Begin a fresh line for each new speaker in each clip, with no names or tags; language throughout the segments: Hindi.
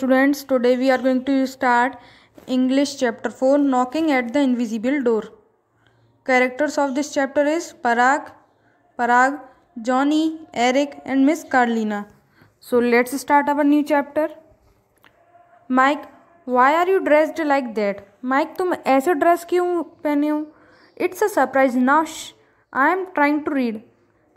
students today we are going to start english chapter 4 knocking at the invisible door characters of this chapter is parag parag johnny eric and miss carlina so let's start our new chapter mike why are you dressed like that mike tum aise dress kyun pehne ho it's a surprise now i am trying to read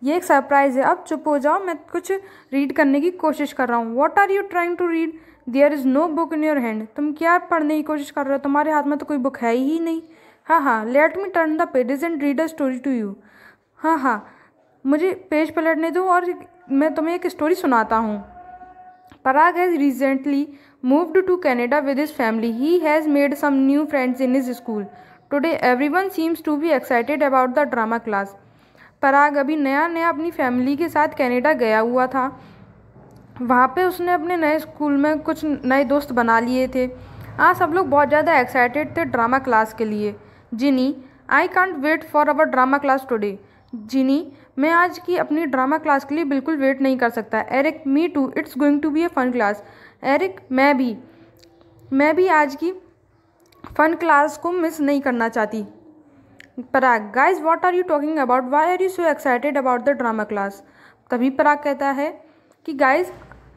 ये एक सरप्राइज़ है अब चुप हो जाओ मैं कुछ रीड करने की कोशिश कर रहा हूँ what are you trying to read there is no book in your hand तुम क्या पढ़ने की कोशिश कर रहे हो तुम्हारे हाथ में तो कोई बुक है ही नहीं हाँ हाँ let me turn the pages and read a story to you हाँ हाँ मुझे पेज पलटने दो और मैं तुम्हें एक स्टोरी सुनाता हूँ Parag has recently moved to Canada with his family he has made some new friends in his school today everyone seems to be excited about the drama class Parag अभी नया नया अपनी फैमिली के साथ कैनेडा गया हुआ था वहाँ पे उसने अपने नए स्कूल में कुछ नए दोस्त बना लिए थे आज हाँ, सब लोग बहुत ज़्यादा एक्साइटेड थे ड्रामा क्लास के लिए Ginny I can't wait for our drama class today Ginny मैं आज की अपनी ड्रामा क्लास के लिए बिल्कुल वेट नहीं कर सकता Eric me too it's going to be a fun class Eric मैं भी मैं भी आज की फन क्लास को मिस नहीं करना चाहती Parag guys what are you talking about why are you so excited about the drama class तभी पराग कहता है कि गाइज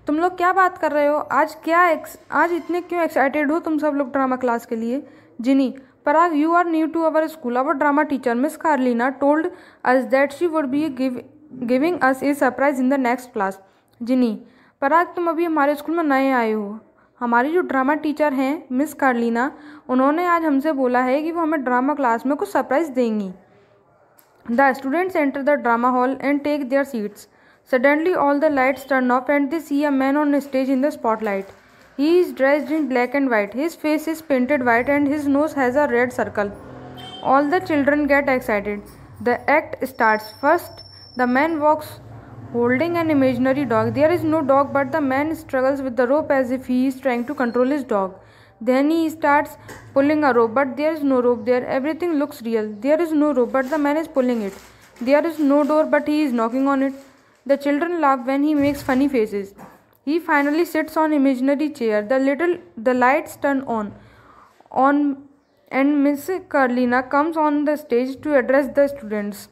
तुम लोग क्या बात कर रहे हो आज क्या एक्स आज इतने क्यों एक्साइटेड हो तुम सब लोग ड्रामा क्लास के लिए Ginny Parag you are new to our school our drama teacher Miss Carlina told us that she would be giving us a surprise in the next class Ginny Parag तुम अभी हमारे स्कूल में नए आए हो हमारी जो ड्रामा टीचर हैं मिस कार्लिना उन्होंने आज हमसे बोला है कि वो हमें ड्रामा क्लास में कुछ सरप्राइज़ देंगी the students enter the drama hall and take their seats Suddenly, all the lights turn off and they see a man on a stage in the spotlight. He is dressed in black and white. His face is painted white and his nose has a red circle. All the children get excited. The act starts. First, the man walks holding an imaginary dog. There is no dog, but the man struggles with the rope as if he is trying to control his dog. Then he starts pulling a rope, but there is no rope there. Everything looks real. There is no rope, but the man is pulling it. There is no door, but he is knocking on it. The children laugh when he makes funny faces. He finally sits on imaginary chair. The little the lights turn on. On and Miss Carlina comes on the stage to address the students.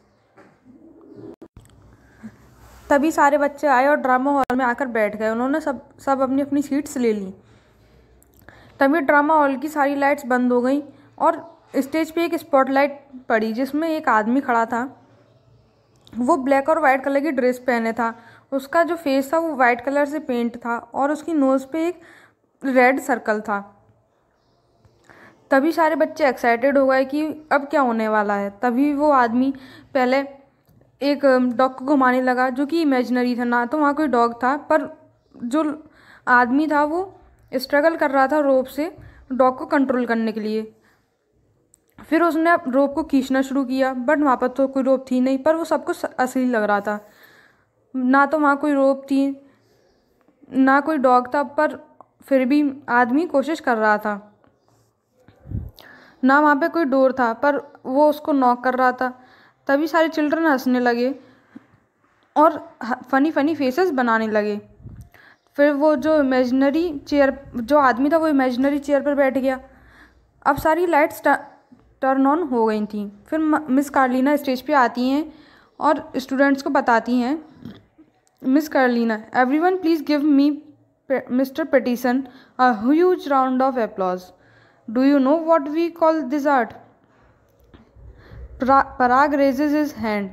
तभी सारे बच्चे आए और ड्रामा हॉल में आकर बैठ गए उन्होंने सब सब अपनी अपनी सीट्स ले ली तभी ड्रामा हॉल की सारी लाइट्स बंद हो गई और स्टेज पे एक स्पॉटलाइट पड़ी जिसमें एक आदमी खड़ा था वो ब्लैक और वाइट कलर की ड्रेस पहने था उसका जो फेस था वो वाइट कलर से पेंट था और उसकी नोज़ पे एक रेड सर्कल था तभी सारे बच्चे एक्साइटेड हो गए कि अब क्या होने वाला है तभी वो आदमी पहले एक डॉग को घुमाने लगा जो कि इमेजनरी था ना तो वहाँ कोई डॉग था पर जो आदमी था वो स्ट्रगल कर रहा था रोप से डॉग को कंट्रोल करने के लिए फिर उसने रोप को खींचना शुरू किया बट वहाँ पर तो कोई रोप थी नहीं पर वो सबको असली लग रहा था ना तो वहाँ कोई रोप थी ना कोई डॉग था पर फिर भी आदमी कोशिश कर रहा था ना वहाँ पे कोई डोर था पर वो उसको नॉक कर रहा था तभी सारे चिल्ड्रन हंसने लगे और फ़नी फ़नी फेसेस बनाने लगे फिर वो जो इमेजनरी चेयर जो आदमी था वो इमेजनरी चेयर पर बैठ गया अब सारी लाइट्स टर्न ऑन हो गई थी फिर मिस कार्लिना स्टेज पे आती हैं और स्टूडेंट्स को बताती हैं Miss Carlina everyone please give me Mister Pattison a huge round of applause do you know what we call this art Parag raises his hand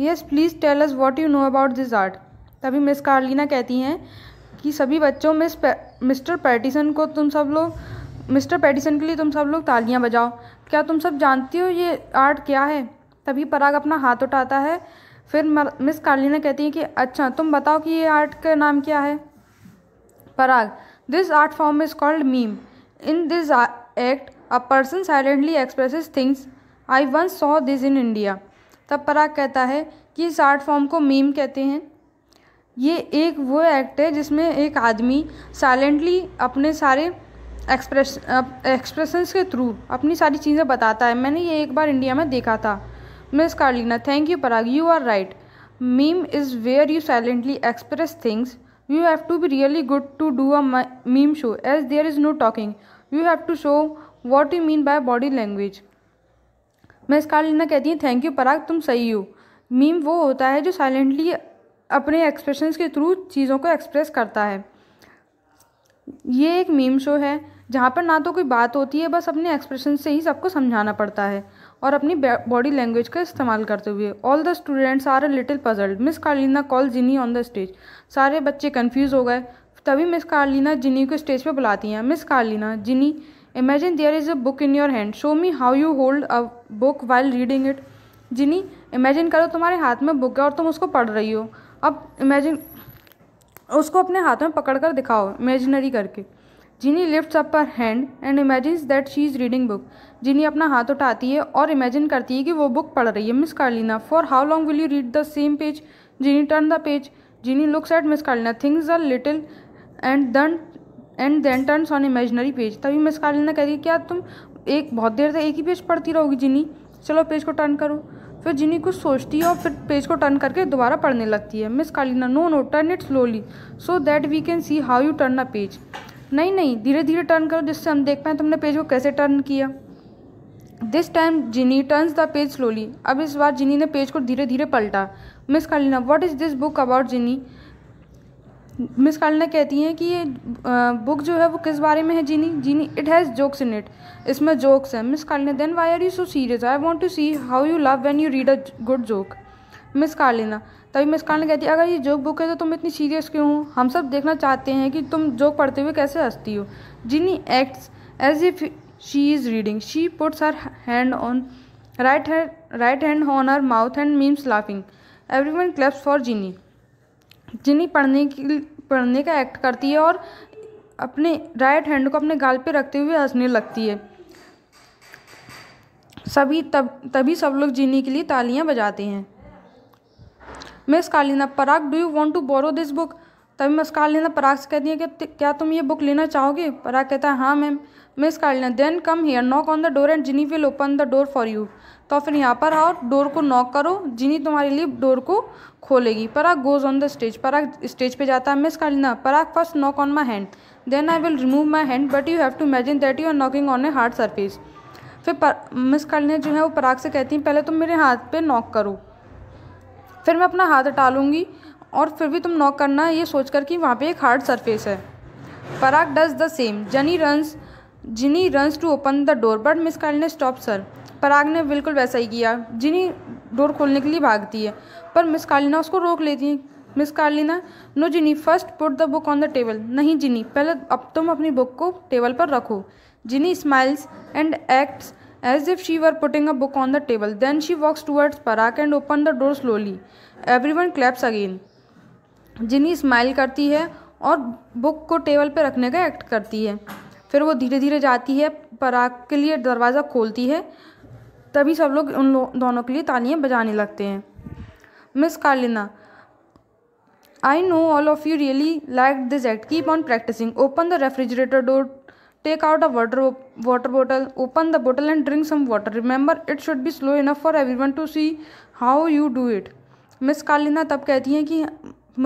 yes please tell us what you know about this art तभी मिस कार्लिना कहती हैं कि सभी बच्चों मिस मिस्टर पेटिसन को तुम सब लोग मिस्टर पेटिसन के लिए तुम सब लोग तालियां बजाओ क्या तुम सब जानती हो ये आर्ट क्या है तभी पराग अपना हाथ उठाता है फिर मिस कार्लिना कहती है कि अच्छा तुम बताओ कि ये आर्ट का नाम क्या है Parag this art form is called mime in this act a person silently express things I once saw this in India तब पराग कहता है कि इस आर्ट फॉर्म को मीम कहते हैं ये एक वो एक्ट है जिसमें एक आदमी साइलेंटली अपने सारे एक्सप्रेस एक्सप्रेशंस के थ्रू अपनी सारी चीज़ें बताता है मैंने ये एक बार इंडिया में देखा था Miss Carlina thank you Parag you are right mime is where you silently express things you have to be really good to do a mime show as there is no talking you have to show what you mean by body language Miss Carlina कहती हैं थैंक यू पराग तुम सही हो मीम वो होता है जो साइलेंटली अपने एक्सप्रेशंस के थ्रू चीज़ों को एक्सप्रेस करता है ये एक मीम शो है जहाँ पर ना तो कोई बात होती है बस अपने एक्सप्रेशन से ही सबको समझाना पड़ता है और अपनी बॉडी लैंग्वेज का इस्तेमाल करते हुए all the students are a little puzzled Miss Carlina call Ginny on the stage सारे बच्चे कन्फ्यूज़ हो गए तभी मिस कार्लिना जिनी को स्टेज पर बुलाती हैं Miss Carlina Ginny imagine there is a book in your hand show me how you hold a book while reading it Ginny imagine करो तुम्हारे हाथ में बुक है और तुम उसको पढ़ रही हो अब इमेजिन उसको अपने हाथ में पकड़ कर दिखाओ इमेजिनरी करके Ginny lifts up her hand and imagines that she is reading book Ginny अपना हाथ उठाती है और इमेजिन करती है कि वो बुक पढ़ रही है Miss Carlina for how long will you read the same page Ginny turn the page Ginny looks at Miss Carlina things are little and then and then turn on imaginary page तभी मिस कार्लिना कह रही है क्या तुम एक बहुत देर तक एक ही पेज पढ़ती रहोगी जिनी चलो पेज को टर्न करो फिर जिनी कुछ सोचती है और फिर पेज को टर्न करके दोबारा पढ़ने लगती है Miss Carlina no no turn it slowly so that we can see how you turn a page नहीं नहीं धीरे धीरे टर्न करो जिससे हम देख पाए तुमने पेज को कैसे टर्न किया this time Ginny turns the page slowly अब इस बार जिनी ने पेज को धीरे धीरे पलटा Miss Carlina what is this book about Ginny Miss Carlina कहती हैं कि ये बुक जो है वो किस बारे में है Ginny Ginny it has jokes in it इसमें जोक्स हैं Miss Carlina then why are you so serious I want to see how you laugh when you read a good joke Miss Carlina तभी मिस कार्लिना कहती है अगर ये जोक बुक है तो तुम इतनी सीरियस क्यों हो हम सब देखना चाहते हैं कि तुम जोक पढ़ते हुए कैसे हंसती हो Ginny acts as if she is reading she puts her hand on right hand right hand on her mouth and mimes laughing everyone claps for Ginny Ginny पढ़ने की पढ़ने का एक्ट करती है और अपने राइट हैंड को अपने गाल पे रखते हुए हंसने लगती है सभी तब तभी सब लोग जीने के लिए तालियां बजाते हैं Miss Carlina Parag do you want to borrow this book तभी मिस कालीना पराग से कहती है कि क्या तुम ये बुक लेना चाहोगे पराग कहता है हाँ ma'am Miss Carlina then come here knock on the door and Ginny will open the door for you तो फिर यहाँ पर आओ डोर को नॉक करो जिनी तुम्हारे लिए डोर को खोलेगी Parag goes on the stage Parag stage पे जाता है Miss Carlina Parag first knock on my hand then I will remove my hand but you have to imagine that you are knocking on a hard surface फिर मिस कालीना जो है वो पराग से कहती हैं पहले तुम मेरे हाथ पे नॉक करो फिर मैं अपना हाथ हटा लूँगी और फिर भी तुम नॉक करना ये सोच कर कि वहाँ पे एक हार्ड सरफेस है Parag does the same Ginny runs Ginny runs to open the door but Miss Carlina ने स्टॉप सर पराग ने बिल्कुल वैसा ही किया जिनी डोर खोलने के लिए भागती है पर मिस कार्लिना उसको रोक लेती है Miss Carlina no Ginny first put the book on the table नहीं जिनी पहले अब तुम अपनी बुक को टेबल पर रखो Ginny smiles and acts as if she were putting a book on the table. Then she walks towards parak and opens the door slowly. Everyone claps again. Ginny smile karti hai aur book ko table pe rakhne ka act karti hai फिर वो धीरे धीरे जाती है पराग के लिए दरवाज़ा खोलती है तभी सब लोग उन लो, दोनों के लिए तालियां बजाने लगते हैं Miss Carlina I know all of you really liked this act. Keep on practicing. Open the refrigerator door take out a water water bottle open the bottle and drink some water remember it should be slow enough for everyone to see how you do it Miss Carlina तब कहती हैं कि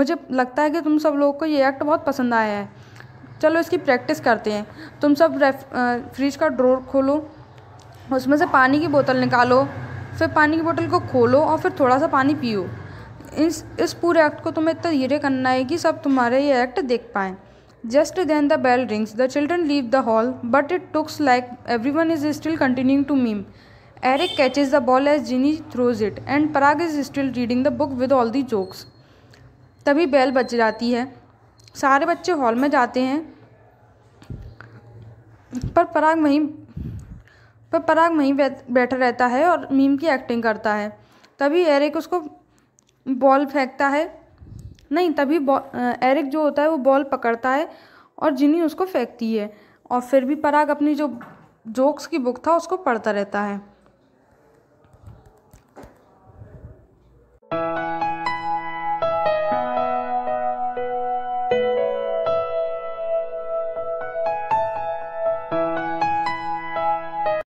मुझे लगता है कि तुम सब लोगों को ये एक्ट बहुत पसंद आया है चलो इसकी प्रैक्टिस करते हैं तुम सब फ्रिज का ड्रोर खोलो उसमें से पानी की बोतल निकालो फिर पानी की बोतल को खोलो और फिर थोड़ा सा पानी पियो इस इस पूरे एक्ट को तुम्हें इतना धीरे करना है कि सब तुम्हारे ये एक्ट देख पाएँ Just then the bell rings. The children leave the hall, but it looks like everyone is still continuing to meme. Eric catches the ball as Ginny throws it, and Parag is still reading the book with all the jokes. तभी बेल बज जाती है सारे बच्चे हॉल में जाते हैं पर पराग वहीं पर पराग वहीं बैठा रहता है और मीम की एक्टिंग करता है तभी एरिक उसको बॉल फेंकता है नहीं तभी एरिक जो होता है वो बॉल पकड़ता है और जिनी उसको फेंकती है और फिर भी पराग अपनी जो जोक्स की बुक था उसको पढ़ता रहता है